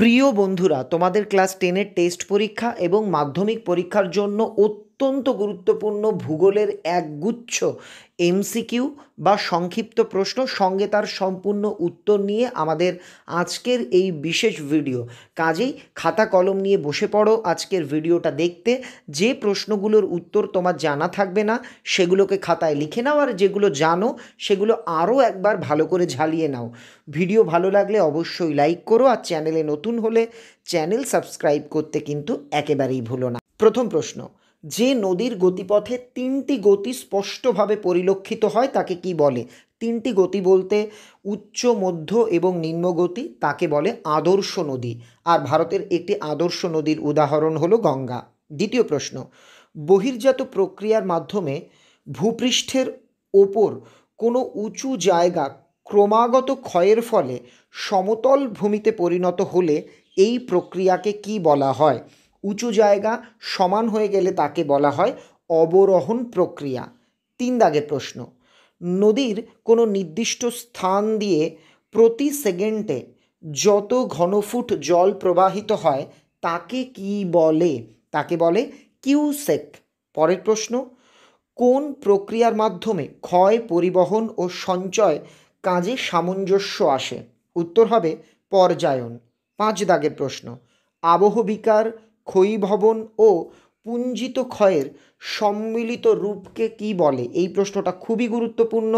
প্রিয় বন্ধুরা তোমাদের ক্লাস টেনের টেস্ট পরীক্ষা এবং মাধ্যমিক পরীক্ষার জন্য অত্যন্ত গুরুত্বপূর্ণ ভূগোলের একগুচ্ছ এমসিকিউ বা সংক্ষিপ্ত প্রশ্ন সঙ্গে তার সম্পূর্ণ উত্তর নিয়ে আমাদের আজকের এই বিশেষ ভিডিও কাজেই খাতা কলম নিয়ে বসে পড়ো আজকের ভিডিওটা দেখতে যে প্রশ্নগুলোর উত্তর তোমার জানা থাকবে না সেগুলোকে খাতায় লিখে নাও আর যেগুলো জানো সেগুলো আরও একবার ভালো করে ঝালিয়ে নাও ভিডিও ভালো লাগলে অবশ্যই লাইক করো আর চ্যানেলে নতুন হলে চ্যানেল সাবস্ক্রাইব করতে কিন্তু একেবারেই ভুলো না প্রথম প্রশ্ন যে নদীর গতিপথে তিনটি গতি স্পষ্টভাবে পরিলক্ষিত হয় তাকে কি বলে তিনটি গতি বলতে উচ্চ মধ্য এবং নিম্ন গতি তাকে বলে আদর্শ নদী আর ভারতের একটি আদর্শ নদীর উদাহরণ হলো গঙ্গা দ্বিতীয় প্রশ্ন বহির্জাত প্রক্রিয়ার মাধ্যমে ভূপৃষ্ঠের ওপর কোনো উঁচু জায়গা ক্রমাগত ক্ষয়ের ফলে সমতল ভূমিতে পরিণত হলে এই প্রক্রিয়াকে কি বলা হয় উঁচু জায়গা সমান হয়ে গেলে তাকে বলা হয় অবরোহণ প্রক্রিয়া তিন দাগে প্রশ্ন নদীর কোনো নির্দিষ্ট স্থান দিয়ে প্রতি সেকেন্ডে যত ঘনফুট জল প্রবাহিত হয় তাকে কি বলে তাকে বলে কিউসেক পরের প্রশ্ন কোন প্রক্রিয়ার মাধ্যমে ক্ষয় পরিবহন ও সঞ্চয় কাজে সামঞ্জস্য আসে উত্তর হবে পর্যায়ন পাঁচ দাগের প্রশ্ন আবহবিকার ক্ষয়ীভবন ও পুঞ্জিত ক্ষয়ের সম্মিলিত রূপকে কি বলে এই প্রশ্নটা খুবই গুরুত্বপূর্ণ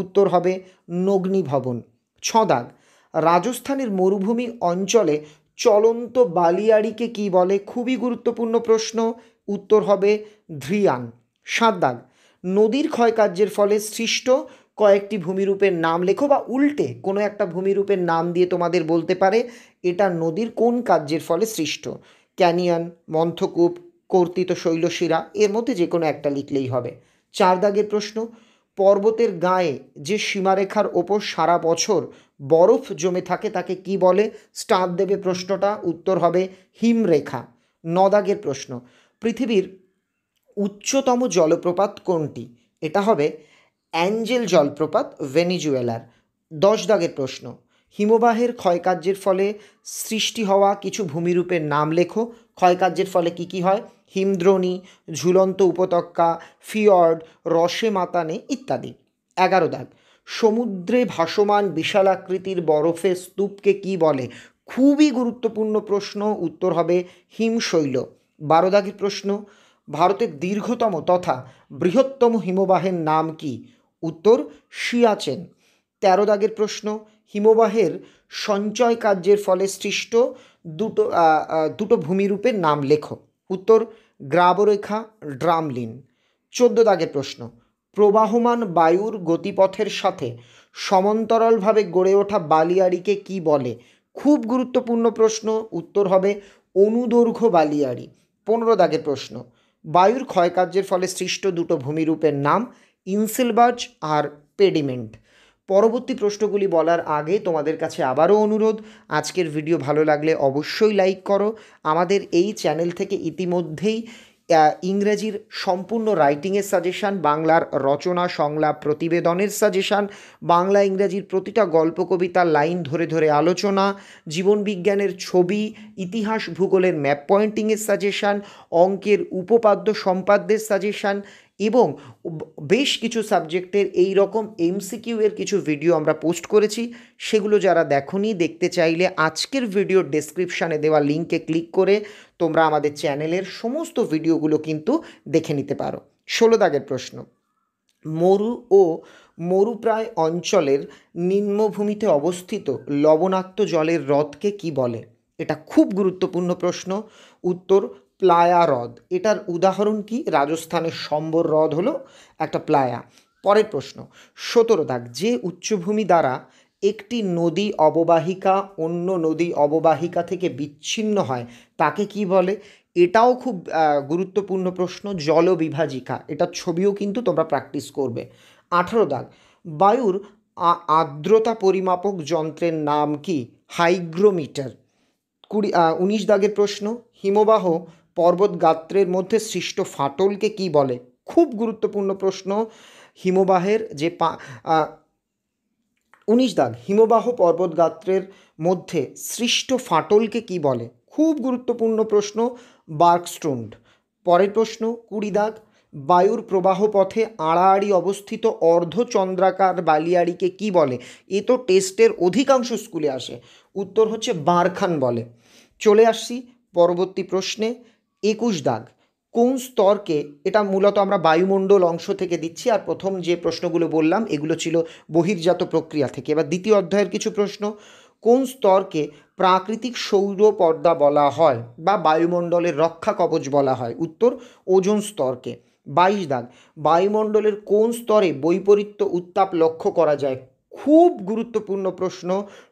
উত্তর হবে নগ্নিভবন ছদাগ রাজস্থানের মরুভূমি অঞ্চলে চলন্ত বালিয়াড়িকে কি বলে খুবই গুরুত্বপূর্ণ প্রশ্ন উত্তর হবে ধ্রিয়ান সাতদাগ নদীর ক্ষয়কার্যের ফলে সৃষ্ট কয়েকটি ভূমিরূপের নাম লেখো বা উল্টে কোনো একটা ভূমিরূপের নাম দিয়ে তোমাদের বলতে পারে এটা নদীর কোন কার্যের ফলে সৃষ্ট ক্যানিয়ান মন্থকূপ কর্তিত শৈলশিরা এর মধ্যে যে কোনো একটা লিখলেই হবে চার দাগের প্রশ্ন পর্বতের গায়ে যে সীমারেখার ওপর সারা বছর বরফ জমে থাকে তাকে কি বলে স্টার দেবে প্রশ্নটা উত্তর হবে হিমরেখা নদাগের প্রশ্ন পৃথিবীর উচ্চতম জলপ্রপাত কোনটি এটা হবে অ্যাঞ্জেল জলপ্রপাত ভেনিজুয়েলার দশ দাগের প্রশ্ন হিমবাহের ক্ষয়কার্যের ফলে সৃষ্টি হওয়া কিছু ভূমিরূপের নাম লেখো ক্ষয়কার্যের ফলে কি কি হয় হিমদ্রোণী ঝুলন্ত উপত্যকা ফিয়র্ড রসে মাতানে ইত্যাদি এগারো দাগ সমুদ্রে ভাসমান বিশাল আকৃতির বরফের স্তূপকে কি বলে খুবই গুরুত্বপূর্ণ প্রশ্ন উত্তর হবে হিমশৈল বারো দাগের প্রশ্ন ভারতের দীর্ঘতম তথা বৃহত্তম হিমবাহের নাম কি উত্তর সিয়াচেন তেরো দাগের প্রশ্ন হিমবাহের সঞ্চয় কার্যের ফলে সৃষ্ট দুটো দুটো ভূমিরূপের নাম লেখো উত্তর গ্রাবরেখা ড্রামলিন চোদ্দ দাগের প্রশ্ন প্রবাহমান বায়ুর গতিপথের সাথে সমান্তরালভাবে গড়ে ওঠা বালিয়াড়িকে কি বলে খুব গুরুত্বপূর্ণ প্রশ্ন উত্তর হবে অনুদৈর্ঘ্য বালিয়াড়ি পনেরো দাগের প্রশ্ন বায়ুর ক্ষয়কার্যের ফলে সৃষ্ট দুটো ভূমিরূপের নাম ইনসিলবাজ আর পেডিমেন্ট পরবর্তী প্রশ্নগুলি বলার আগে তোমাদের কাছে আবারও অনুরোধ আজকের ভিডিও ভালো লাগলে অবশ্যই লাইক করো আমাদের এই চ্যানেল থেকে ইতিমধ্যেই ইংরেজির সম্পূর্ণ রাইটিংয়ের সাজেশান বাংলার রচনা সংলাপ প্রতিবেদনের সাজেশান বাংলা ইংরেজির প্রতিটা গল্প কবিতা লাইন ধরে ধরে আলোচনা জীবনবিজ্ঞানের ছবি ইতিহাস ভূগোলের ম্যাপ পয়েন্টিংয়ের সাজেশান অঙ্কের উপপাদ্য সম্পাদ্যের সাজেশান এবং বেশ কিছু সাবজেক্টের এই রকম এমসিকিউ এর কিছু ভিডিও আমরা পোস্ট করেছি সেগুলো যারা দেখনি দেখতে চাইলে আজকের ভিডিও ডেসক্রিপশানে দেওয়া লিঙ্কে ক্লিক করে তোমরা আমাদের চ্যানেলের সমস্ত ভিডিওগুলো কিন্তু দেখে নিতে পারো ষোলো দাগের প্রশ্ন মরু ও মরুপ্রায় অঞ্চলের নিম্নভূমিতে অবস্থিত লবণাক্ত জলের হ্রদকে কি বলে এটা খুব গুরুত্বপূর্ণ প্রশ্ন উত্তর প্লায়া হ্রদ এটার উদাহরণ কি রাজস্থানের সম্বর হ্রদ হলো একটা প্লায়া পরের প্রশ্ন সতেরো দাগ যে উচ্চভূমি দ্বারা একটি নদী অববাহিকা অন্য নদী অববাহিকা থেকে বিচ্ছিন্ন হয় তাকে কি বলে এটাও খুব গুরুত্বপূর্ণ প্রশ্ন জলবিভাজিকা এটা ছবিও কিন্তু তোমরা প্র্যাকটিস করবে আঠারো দাগ বায়ুর আর্দ্রতা পরিমাপক যন্ত্রের নাম কি হাইগ্রোমিটার কুড়ি উনিশ দাগের প্রশ্ন হিমবাহ পর্বতগাত্রের মধ্যে সৃষ্ট ফাটলকে কি বলে খুব গুরুত্বপূর্ণ প্রশ্ন হিমবাহের যে পা উনিশ দাগ হিমবাহ পর্বতগাত্রের মধ্যে সৃষ্ট ফাটলকে কি বলে খুব গুরুত্বপূর্ণ প্রশ্ন বার্কস্টুন্ড পরের প্রশ্ন কুড়ি দাগ বায়ুর প্রবাহ পথে আড়াআড়ি অবস্থিত অর্ধচন্দ্রাকার বালিয়াড়িকে কি বলে এ তো টেস্টের অধিকাংশ স্কুলে আসে উত্তর হচ্ছে বারখান বলে চলে আসছি পরবর্তী প্রশ্নে একুশ দাগ কোন স্তরকে এটা মূলত আমরা বায়ুমণ্ডল অংশ থেকে দিচ্ছি আর প্রথম যে প্রশ্নগুলো বললাম এগুলো ছিল বহির্জাত প্রক্রিয়া থেকে এবার দ্বিতীয় অধ্যায়ের কিছু প্রশ্ন কোন স্তরকে প্রাকৃতিক সৌর পর্দা বলা হয় বা বায়ুমণ্ডলের রক্ষা কবচ বলা হয় উত্তর ওজন স্তরকে বাইশ দাগ বায়ুমণ্ডলের কোন স্তরে বৈপরীত্য উত্তাপ লক্ষ্য করা যায় খুব গুরুত্বপূর্ণ প্রশ্ন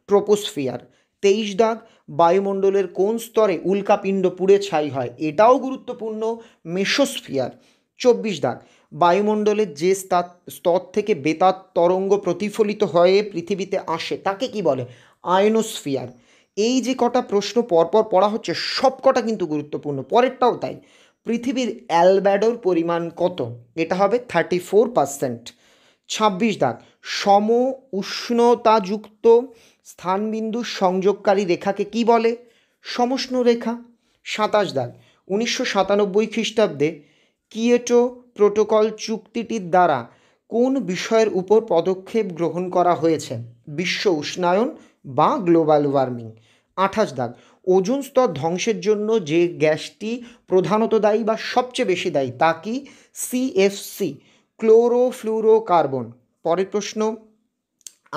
ট্রোপোস্ফিয়ার তেইশ দাগ বায়ুমণ্ডলের কোন স্তরে উল্কাপিণ্ড পুড়ে ছাই হয় এটাও গুরুত্বপূর্ণ মেসোস্ফিয়ার চব্বিশ দাগ বায়ুমণ্ডলের যে স্তর থেকে বেতার তরঙ্গ প্রতিফলিত হয়ে পৃথিবীতে আসে তাকে কি বলে আয়নোস্ফিয়ার এই যে কটা প্রশ্ন পরপর পড়া হচ্ছে সব কটা কিন্তু গুরুত্বপূর্ণ পরেরটাও তাই পৃথিবীর অ্যালব্যাডোর পরিমাণ কত এটা হবে থার্টি ফোর পার্সেন্ট ছাব্বিশ দাগ সম উষ্ণতাযুক্ত স্থানবিন্দুর সংযোগকারী রেখাকে কি বলে সমষ্ণ রেখা সাতাশ দাগ উনিশশো সাতানব্বই খ্রিস্টাব্দে কিয়েটো প্রোটোকল চুক্তিটির দ্বারা কোন বিষয়ের উপর পদক্ষেপ গ্রহণ করা হয়েছে বিশ্ব উষ্ণায়ন বা গ্লোবাল ওয়ার্মিং আঠাশ দাগ ওজোন স্তর ধ্বংসের জন্য যে গ্যাসটি প্রধানত দায়ী বা সবচেয়ে বেশি দায়ী তা কি সিএফসি ক্লোরোফ্লুরোকার্বন পরের প্রশ্ন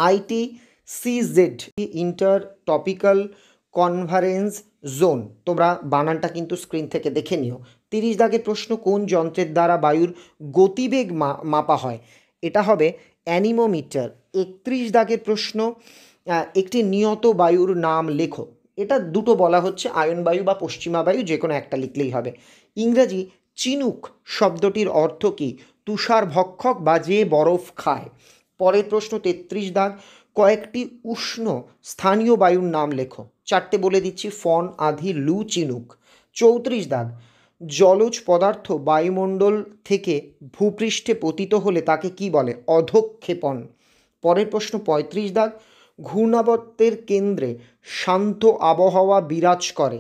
IT CZ inter tropical convergence zone তোমরা বানানটা কিন্তু স্ক্রিন থেকে দেখে নিও তিরিশ দাগের প্রশ্ন কোন যন্ত্রের দ্বারা বায়ুর গতিবেগ মাপা হয় এটা হবে অ্যানিমোমিটার একত্রিশ দাগের প্রশ্ন একটি নিয়ত বায়ুর নাম লেখো এটা দুটো বলা হচ্ছে আয়ন বায়ু বা পশ্চিমা বায়ু যে কোনো একটা লিখলেই হবে ইংরাজি চিনুক শব্দটির অর্থ কী তুষার ভক্ষক বা যে বরফ খায় পরের প্রশ্ন তেত্রিশ দাগ কয়েকটি উষ্ণ স্থানীয় বায়ুর নাম লেখো চারটে বলে দিচ্ছি ফন আধি লু চিনুক চৌত্রিশ দাগ জলজ পদার্থ বায়ুমণ্ডল থেকে ভূপৃষ্ঠে পতিত হলে তাকে কি বলে অধক্ষেপণ পরের প্রশ্ন পঁয়ত্রিশ দাগ ঘূর্ণাবর্তের কেন্দ্রে শান্ত আবহাওয়া বিরাজ করে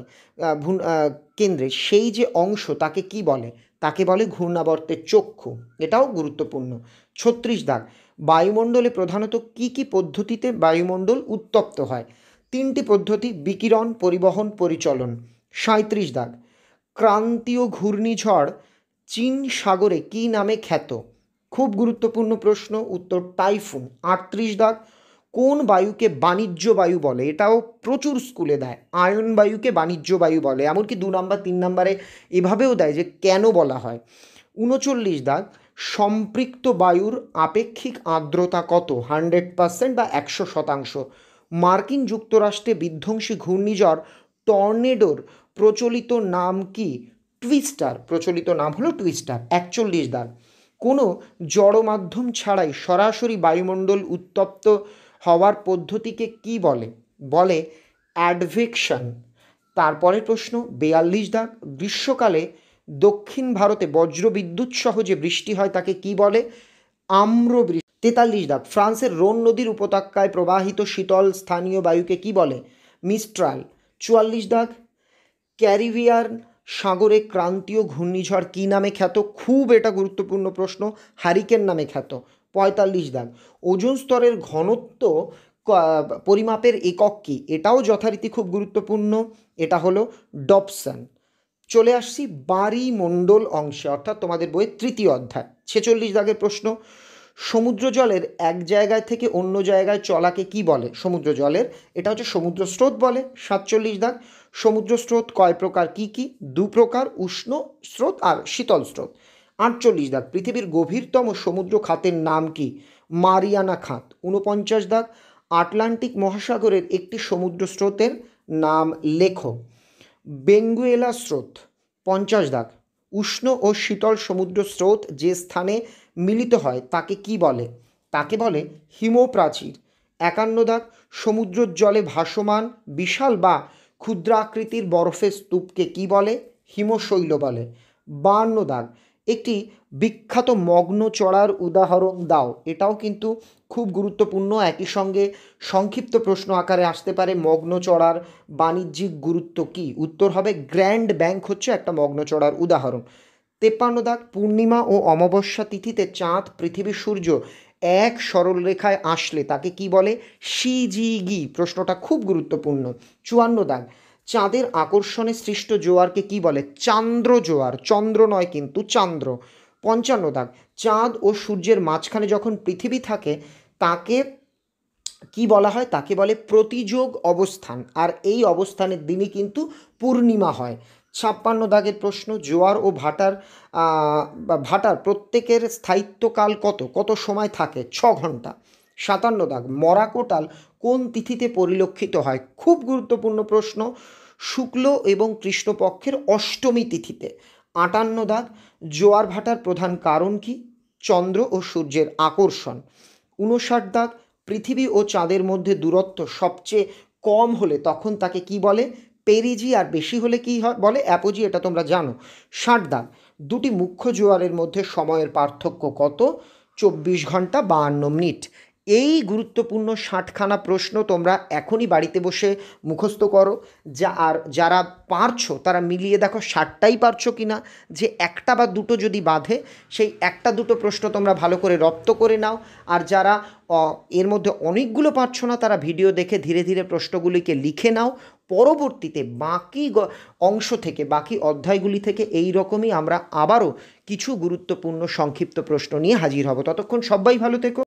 কেন্দ্রে সেই যে অংশ তাকে কি বলে তাকে বলে ঘূর্ণাবর্তের চক্ষু এটাও গুরুত্বপূর্ণ ছত্রিশ দাগ বায়ুমণ্ডলে প্রধানত কি কি পদ্ধতিতে বায়ুমণ্ডল উত্তপ্ত হয় তিনটি পদ্ধতি বিকিরণ পরিবহন পরিচলন সাঁত্রিশ দাগ ক্রান্তীয় ঘূর্ণিঝড় চীন সাগরে কি নামে খ্যাত খুব গুরুত্বপূর্ণ প্রশ্ন উত্তর টাইফুন আটত্রিশ দাগ কোন বায়ুকে বাণিজ্য বায়ু বলে এটাও প্রচুর স্কুলে দেয় আয়ন বায়ুকে বাণিজ্য বায়ু বলে এমনকি দু নম্বর তিন নম্বরে এভাবেও দেয় যে কেন বলা হয় উনচল্লিশ দাগ সম্পৃক্ত বায়ুর আপেক্ষিক আর্দ্রতা কত হান্ড্রেড পার্সেন্ট বা একশো শতাংশ মার্কিন যুক্তরাষ্ট্রে বিধ্বংসী ঘূর্ণিঝড় টর্নেডোর প্রচলিত নাম কি টুইস্টার প্রচলিত নাম হলো টুইস্টার একচল্লিশ দ্বার কোনো জড় মাধ্যম ছাড়াই সরাসরি বায়ুমণ্ডল উত্তপ্ত হওয়ার পদ্ধতিকে কি বলে বলে অ্যাডভেকশন তারপরে প্রশ্ন বেয়াল্লিশ দাগ গ্রীষ্মকালে দক্ষিণ ভারতে বিদ্যুৎ সহ যে বৃষ্টি হয় তাকে কি বলে আম্র বৃষ্টি তেতাল্লিশ দাগ ফ্রান্সের রোন নদীর উপত্যকায় প্রবাহিত শীতল স্থানীয় বায়ুকে কি বলে মিস্ট্রাল চুয়াল্লিশ দাগ ক্যারিবিয়ান সাগরে ক্রান্তীয় ঘূর্ণিঝড় কী নামে খ্যাত খুব এটা গুরুত্বপূর্ণ প্রশ্ন হারিকেন নামে খ্যাত পঁয়তাল্লিশ দাগ ওজন স্তরের ঘনত্ব পরিমাপের একক কী এটাও যথারীতি খুব গুরুত্বপূর্ণ এটা হলো ডপসান চলে আসছি বাড়ি মণ্ডল অংশে অর্থাৎ তোমাদের বইয়ের তৃতীয় অধ্যায় ছেচল্লিশ দাগের প্রশ্ন সমুদ্র জলের এক জায়গায় থেকে অন্য জায়গায় চলাকে কি বলে সমুদ্র জলের এটা হচ্ছে সমুদ্র স্রোত বলে সাতচল্লিশ দাগ সমুদ্র স্রোত কয় প্রকার কি কি দু প্রকার উষ্ণ স্রোত আর শীতল স্রোত আটচল্লিশ দাগ পৃথিবীর গভীরতম সমুদ্র খাতের নাম কি মারিয়ানা খাত উনপঞ্চাশ দাগ আটলান্টিক মহাসাগরের একটি সমুদ্র স্রোতের নাম লেখো বেঙ্গুয়েলা স্রোত পঞ্চাশ দাগ উষ্ণ ও শীতল সমুদ্র স্রোত যে স্থানে মিলিত হয় তাকে কি বলে তাকে বলে হিমপ্রাচীর একান্ন দাগ সমুদ্রের জলে ভাসমান বিশাল বা ক্ষুদ্রাকৃতির বরফের স্তূপকে কি বলে হিমশৈল বলে বান্ন দাগ একটি বিখ্যাত মগ্ন চড়ার উদাহরণ দাও এটাও কিন্তু খুব গুরুত্বপূর্ণ একই সঙ্গে সংক্ষিপ্ত প্রশ্ন আকারে আসতে পারে মগ্ন চড়ার বাণিজ্যিক গুরুত্ব কি উত্তর হবে গ্র্যান্ড ব্যাংক হচ্ছে একটা মগ্ন চড়ার উদাহরণ তেপ্পান্ন দাগ পূর্ণিমা ও অমাবস্যা তিথিতে চাঁদ পৃথিবী সূর্য এক সরল রেখায় আসলে তাকে কি বলে সিজিগি প্রশ্নটা খুব গুরুত্বপূর্ণ চুয়ান্ন দাগ চাঁদের আকর্ষণে সৃষ্ট জোয়ারকে কি বলে চান্দ্র জোয়ার চন্দ্র নয় কিন্তু চান্দ্র পঞ্চান্ন দাগ চাঁদ ও সূর্যের মাঝখানে যখন পৃথিবী থাকে তাকে কি বলা হয় তাকে বলে প্রতিযোগ অবস্থান আর এই অবস্থানের দিনই কিন্তু পূর্ণিমা হয় ছাপ্পান্ন দাগের প্রশ্ন জোয়ার ও ভাটার ভাটার প্রত্যেকের স্থায়িত্বকাল কত কত সময় থাকে ছ ঘন্টা সাতান্ন দাগ মরা কোটাল কোন তিথিতে পরিলক্ষিত হয় খুব গুরুত্বপূর্ণ প্রশ্ন শুক্ল এবং কৃষ্ণপক্ষের অষ্টমী তিথিতে আটান্ন দাগ জোয়ার ভাটার প্রধান কারণ কি চন্দ্র ও সূর্যের আকর্ষণ উনষাট দাগ পৃথিবী ও চাঁদের মধ্যে দূরত্ব সবচেয়ে কম হলে তখন তাকে কি বলে পেরিজি আর বেশি হলে কি হয় বলে অ্যাপোজি এটা তোমরা জানো ষাট দাগ দুটি মুখ্য জোয়ারের মধ্যে সময়ের পার্থক্য কত চব্বিশ ঘন্টা বাহান্ন মিনিট এই গুরুত্বপূর্ণ ষাটখানা প্রশ্ন তোমরা এখনই বাড়িতে বসে মুখস্থ করো যা আর যারা পারছো তারা মিলিয়ে দেখো ষাটটাই পারছো কি না যে একটা বা দুটো যদি বাঁধে সেই একটা দুটো প্রশ্ন তোমরা ভালো করে রপ্ত করে নাও আর যারা এর মধ্যে অনেকগুলো পারছো না তারা ভিডিও দেখে ধীরে ধীরে প্রশ্নগুলিকে লিখে নাও পরবর্তীতে বাকি অংশ থেকে বাকি অধ্যায়গুলি থেকে এই রকমই আমরা আবারও কিছু গুরুত্বপূর্ণ সংক্ষিপ্ত প্রশ্ন নিয়ে হাজির হব ততক্ষণ সবাই ভালো থেকো